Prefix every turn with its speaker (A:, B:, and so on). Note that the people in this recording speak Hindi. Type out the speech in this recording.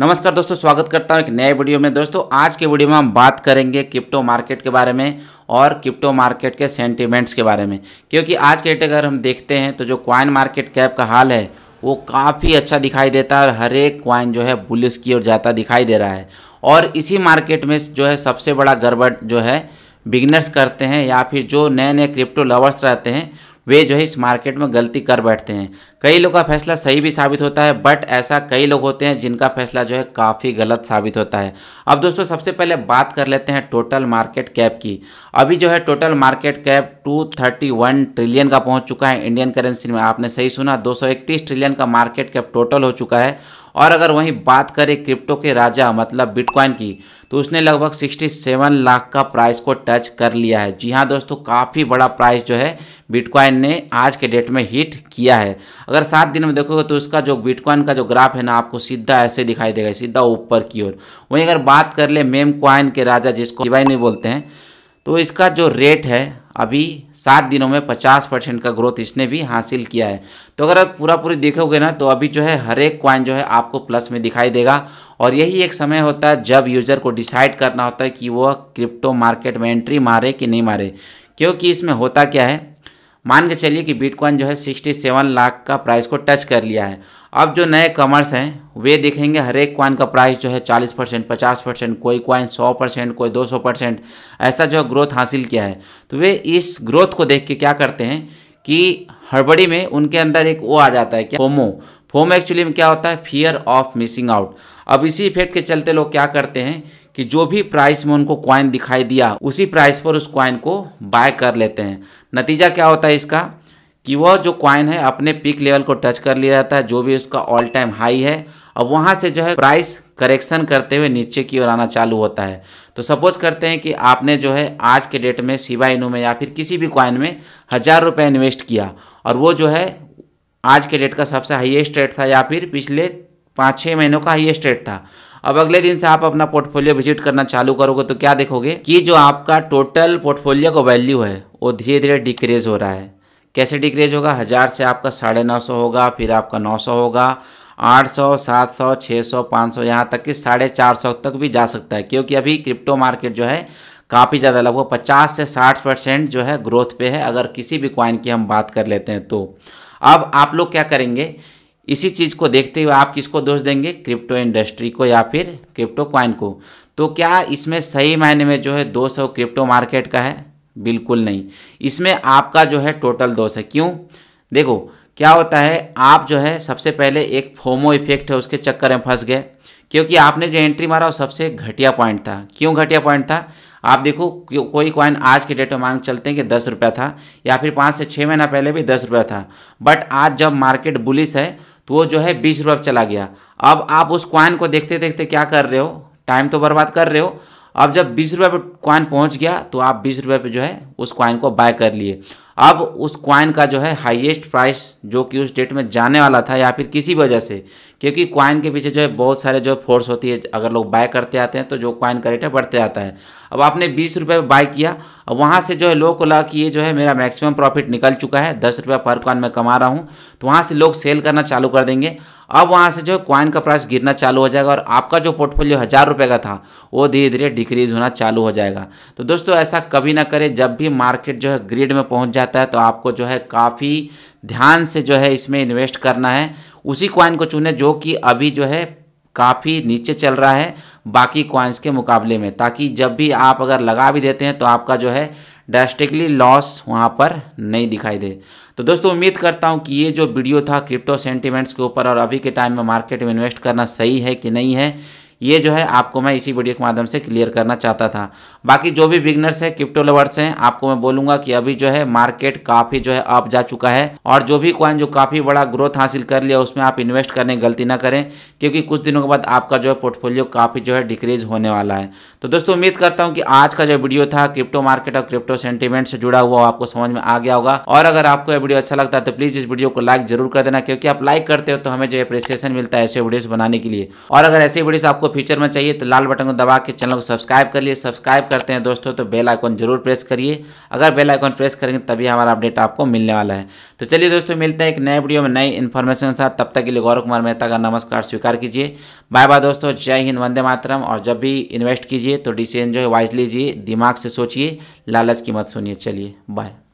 A: नमस्कार दोस्तों स्वागत करता हूं एक नए वीडियो में दोस्तों आज के वीडियो में हम बात करेंगे क्रिप्टो मार्केट के बारे में और क्रिप्टो मार्केट के सेंटिमेंट्स के बारे में क्योंकि आज के डेट अगर हम देखते हैं तो जो क्वाइन मार्केट कैप का हाल है वो काफ़ी अच्छा दिखाई देता है और हर एक क्वाइन जो है बुलिस की ओर जाता दिखाई दे रहा है और इसी मार्केट में जो है सबसे बड़ा गड़बड़ जो है बिगनर्स करते हैं या फिर जो नए नए क्रिप्टो लवर्स रहते हैं वे जो है इस मार्केट में गलती कर बैठते हैं कई लोग का फैसला सही भी साबित होता है बट ऐसा कई लोग होते हैं जिनका फैसला जो है काफ़ी गलत साबित होता है अब दोस्तों सबसे पहले बात कर लेते हैं टोटल मार्केट कैप की अभी जो है टोटल मार्केट कैप 231 ट्रिलियन का पहुंच चुका है इंडियन करेंसी में आपने सही सुना दो ट्रिलियन का मार्केट कैप टोटल हो चुका है और अगर वहीं बात करें क्रिप्टो के राजा मतलब बिटकॉइन की तो उसने लगभग 67 लाख का प्राइस को टच कर लिया है जी हाँ दोस्तों काफ़ी बड़ा प्राइस जो है बिटकॉइन ने आज के डेट में हिट किया है अगर सात दिन में देखोगे तो उसका जो बिटकॉइन का जो ग्राफ है ना आपको सीधा ऐसे दिखाई देगा सीधा ऊपर की ओर वहीं अगर बात कर ले मेम क्वाइन के राजा जिसको नहीं बोलते हैं तो इसका जो रेट है अभी सात दिनों में पचास परसेंट का ग्रोथ इसने भी हासिल किया है तो अगर आप पूरा पूरी देखोगे ना तो अभी जो है हर एक क्वाइन जो है आपको प्लस में दिखाई देगा और यही एक समय होता है जब यूज़र को डिसाइड करना होता है कि वह क्रिप्टो मार्केट में एंट्री मारे कि नहीं मारे क्योंकि इसमें होता क्या है मान के चलिए कि बिटकॉइन जो है सिक्सटी सेवन लाख का प्राइस को टच कर लिया है अब जो नए कमर्स हैं वे देखेंगे हर एक क्वाइन का प्राइस जो है चालीस परसेंट पचास परसेंट कोई क्वाइन सौ परसेंट कोई दो सौ परसेंट ऐसा जो है ग्रोथ हासिल किया है तो वे इस ग्रोथ को देख के क्या करते हैं कि हड़बड़ी में उनके अंदर एक वो आ जाता है क्या फोमो फोमो एक्चुअली में क्या होता है फियर ऑफ मिसिंग आउट अब इसी इफेक्ट के चलते लोग क्या करते हैं कि जो भी प्राइस में उनको क्वाइन दिखाई दिया उसी प्राइस पर उस क्वाइन को बाय कर लेते हैं नतीजा क्या होता है इसका कि वह जो क्वाइन है अपने पीक लेवल को टच कर लिया जाता है जो भी उसका ऑल टाइम हाई है अब वहाँ से जो है प्राइस करेक्शन करते हुए नीचे की ओर आना चालू होता है तो सपोज करते हैं कि आपने जो है आज के डेट में सिवा इनू में या फिर किसी भी क्वाइन में हज़ार रुपये इन्वेस्ट किया और वो जो है आज के डेट का सबसे हाईएस्ट रेट था या फिर पिछले पाँच छः महीनों का हाइएस्ट रेट था अब अगले दिन से आप अपना पोर्टफोलियो विजिट करना चालू करोगे तो क्या देखोगे कि जो आपका टोटल पोर्टफोलियो का वैल्यू है वो धीरे धीरे डिक्रेज हो रहा है कैसे डिक्रेज होगा हज़ार से आपका साढ़े नौ सौ होगा फिर आपका नौ सौ होगा आठ सौ सात सौ छः सौ पाँच सौ यहाँ तक कि साढ़े चार सौ तक भी जा सकता है क्योंकि अभी क्रिप्टो मार्केट जो है काफ़ी ज़्यादा लगभग पचास से साठ परसेंट जो है ग्रोथ पे है अगर किसी भी क्वाइन की हम बात कर लेते हैं तो अब आप लोग क्या करेंगे इसी चीज़ को देखते हुए आप किसको दोष देंगे क्रिप्टो इंडस्ट्री को या फिर क्रिप्टो क्वाइन को तो क्या इसमें सही मायने में जो है दोष है क्रिप्टो मार्केट का है बिल्कुल नहीं इसमें आपका जो है टोटल दोष है क्यों देखो क्या होता है आप जो है सबसे पहले एक फोमो इफेक्ट है उसके चक्कर में फंस गए क्योंकि आपने जो एंट्री मारा वो सबसे घटिया पॉइंट था क्यों घटिया पॉइंट था आप देखो कोई क्वाइन आज के डेट में मांग चलते हैं कि दस रुपया था या फिर पाँच से छः महीना पहले भी दस रुपया था बट आज जब मार्केट बुलिस है तो वो जो है बीस रुपये चला गया अब आप उस क्वाइन को देखते देखते क्या कर रहे हो टाइम तो बर्बाद कर रहे हो अब जब बीस रुपये पर क्वाइन पहुँच गया तो आप बीस रुपये पर जो है उस क्वाइन को बाय कर लिए अब उस क्वाइन का जो है हाईएस्ट प्राइस जो कि उस डेट में जाने वाला था या फिर किसी वजह से क्योंकि क्वाइन के पीछे जो है बहुत सारे जो फोर्स होती है अगर लोग बाय करते आते हैं तो जो क्वाइन का रेट है बढ़ते जाता है अब आपने बीस रुपये बाय किया अब वहाँ से जो है लोग को लगा कि ये जो है मेरा मैक्सिमम प्रॉफिट निकल चुका है दस रुपये पर क्वाइन में कमा रहा हूँ तो वहाँ से लोग सेल करना चालू कर देंगे अब वहाँ से जो है क्वाइन का प्राइस गिरना चालू हो जाएगा और आपका जो पोर्टफोलियो हज़ार रुपये का था वो धीरे धीरे डिक्रीज होना चालू हो जाएगा तो दोस्तों ऐसा कभी ना करें जब भी मार्केट जो है ग्रिड में पहुँच जाता है तो आपको जो है काफ़ी ध्यान से जो है इसमें इन्वेस्ट करना है उसी क्वाइन को चुने जो कि अभी जो है काफ़ी नीचे चल रहा है बाकी क्वाइंस के मुकाबले में ताकि जब भी आप अगर लगा भी देते हैं तो आपका जो है डायस्टिकली लॉस वहाँ पर नहीं दिखाई दे तो दोस्तों उम्मीद करता हूँ कि ये जो वीडियो था क्रिप्टो सेंटिमेंट्स के ऊपर और अभी के टाइम में मार्केट में इन्वेस्ट करना सही है कि नहीं है ये जो है आपको मैं इसी वीडियो के माध्यम से क्लियर करना चाहता था बाकी जो भी बिगनर्स हैं क्रिप्टो लवर्स हैं आपको मैं बोलूंगा कि अभी जो है मार्केट काफ़ी जो है अप जा चुका है और जो भी कॉइन जो काफ़ी बड़ा ग्रोथ हासिल कर लिया उसमें आप इन्वेस्ट करने गलती ना करें क्योंकि कुछ दिनों के बाद आपका जो है पोर्टफोलियो काफ़ी जो है डिक्रीज होने वाला है तो दोस्तों उम्मीद करता हूँ कि आज का जो वीडियो था क्रिप्टो मार्केट और क्रिप्टो सेंटिमेंट से जुड़ा हुआ आपको समझ में आ गया होगा और अगर आपको यह वीडियो अच्छा लगता है तो प्लीज़ इस वीडियो को लाइक जरूर कर देना क्योंकि आप लाइक करते हो तो हमें जो अप्रिसिएशन मिलता है ऐसे वीडियो बनाने के लिए और अगर ऐसे वीडियो आपको आपको फ्यूचर में चाहिए तो लाल बटन को दबा के चैनल को सब्सक्राइब कर लिए सब्सक्राइब करते हैं दोस्तों तो बेल आइकॉन जरूर प्रेस करिए अगर बेल आइकॉन प्रेस करेंगे तभी हमारा अपडेट आपको मिलने वाला है तो चलिए दोस्तों मिलते हैं एक नए वीडियो में नई इन्फॉर्मेशन के साथ तब तक के लिए गौरव कुमार मेहता का नमस्कार स्वीकार कीजिए बाय बाय दोस्तों जय हिंद वंदे मातरम और जब भी इन्वेस्ट कीजिए तो डिसीजन जो है वाइज लीजिए दिमाग से सोचिए लालच की मत सुनिए चलिए बाय